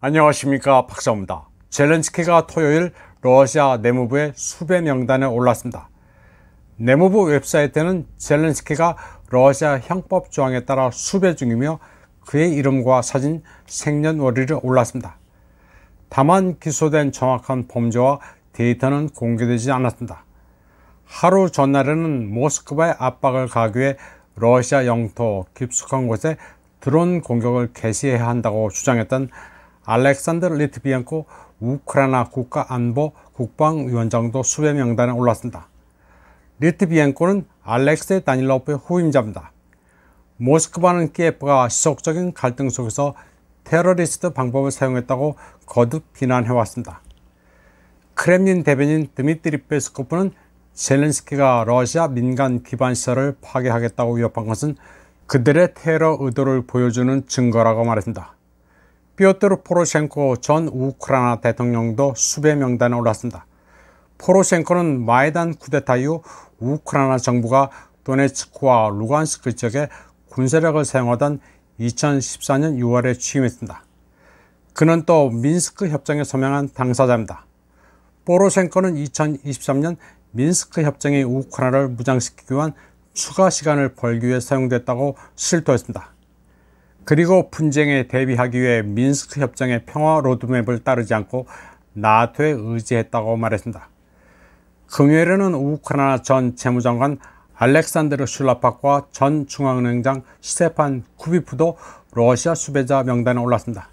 안녕하십니까 박사입니다. 젤렌스키가 토요일 러시아 내무부의 수배 명단에 올랐습니다. 내무부 웹사이트는 젤렌스키가 러시아 형법 조항에 따라 수배 중이며 그의 이름과 사진, 생년월일이 올랐습니다. 다만 기소된 정확한 범죄와 데이터는 공개되지 않았습니다. 하루 전날에는 모스크바의 압박을 가기 위해 러시아 영토 깊숙한 곳에 드론 공격을 개시해야 한다고 주장했던 알렉산더 리트비앙코 우크라이나 국가안보 국방위원장도 수배 명단에 올랐습니다. 리트비앙코는 알렉세이 다닐로프의 후임자입니다. 모스크바는 키예프가 지속적인 갈등 속에서 테러리스트 방법을 사용했다고 거듭 비난해왔습니다. 크렘린 대변인 드미트리 페스코프는 젤렌스키가 러시아 민간 기반 시설을 파괴하겠다고 위협한 것은 그들의 테러 의도를 보여주는 증거라고 말했습니다. 피오트르 포로셴코 전 우크라이나 대통령도 수배 명단에 올랐습니다. 포로셴코는 마이단 쿠데타 이후 우크라이나 정부가 도네츠크와 루간스크 지역에 군세력을 사용하던 2014년 6월에 취임했습니다. 그는 또 민스크 협정에 서명한 당사자입니다. 포로셴코는 2023년 민스크 협정이 우크라이나를 무장시키기 위한 추가 시간을 벌기 위해 사용됐다고 실토했습니다. 그리고 분쟁에 대비하기 위해 민스크 협정의 평화 로드맵을 따르지 않고 나토에 의지했다고 말했습니다. 금요일에는 우크라이나 전 재무장관 알렉산드르 슐라팍과 전 중앙은행장 시세판 쿠비프도 러시아 수배자 명단에 올랐습니다.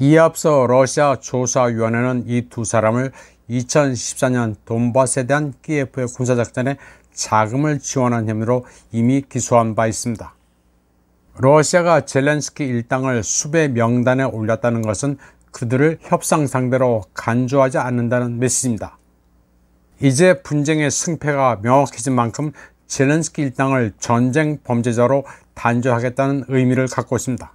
이에 앞서 러시아 조사위원회는 이 두 사람을 2014년 돈바스에 대한 키예프의 군사작전에 자금을 지원한 혐의로 이미 기소한 바 있습니다. 러시아가 젤렌스키 일당을 수배 명단에 올렸다는 것은 그들을 협상 상대로 간주하지 않는다는 메시지입니다. 이제 분쟁의 승패가 명확해진 만큼 젤렌스키 일당을 전쟁 범죄자로 단죄하겠다는 의미를 갖고 있습니다.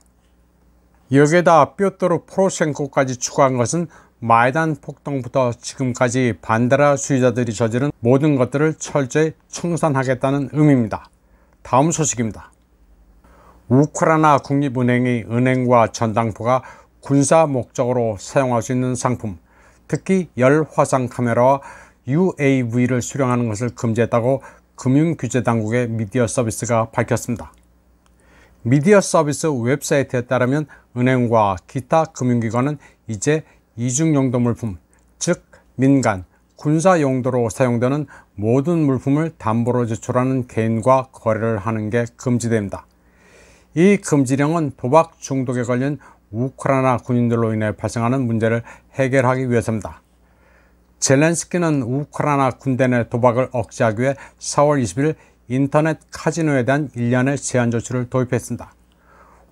여기에다 뾰토르 포로셴코까지 추가한 것은 마이단 폭동부터 지금까지 반데라 수의자들이 저지른 모든 것들을 철저히 청산하겠다는 의미입니다. 다음 소식입니다. 우크라이나 국립은행의 은행과 전당포가 군사 목적으로 사용할 수 있는 상품, 특히 열 화상 카메라와 UAV를 수령하는 것을 금지했다고 금융규제당국의 미디어 서비스가 밝혔습니다. 미디어 서비스 웹사이트에 따르면 은행과 기타 금융기관은 이제 이중용도 물품, 즉 민간, 군사 용도로 사용되는 모든 물품을 담보로 제출하는 개인과 거래를 하는 게 금지됩니다. 이 금지령은 도박 중독에 걸린 우크라이나 군인들로 인해 발생하는 문제를 해결하기 위해서입니다. 젤렌스키는 우크라이나 군대 내 도박을 억제하기 위해 4월 20일 인터넷 카지노에 대한 일련의 제한 조치를 도입했습니다.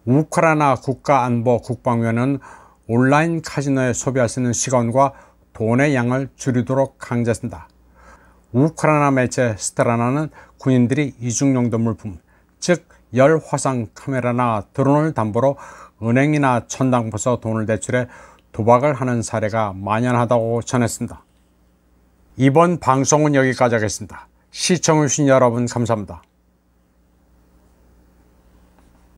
우크라이나 국가안보 국방위원은 온라인 카지노에 소비할 수 있는 시간과 돈의 양을 줄이도록 강제했습니다. 우크라이나 매체 스테라나는 군인들이 이중용도 물품, 즉열 화상 카메라나 드론을 담보로 은행이나 천당 부서 돈을 대출해 도박을 하는 사례가 만연하다고 전했습니다. 이번 방송은 여기까지 하겠습니다. 시청해주신 여러분 감사합니다.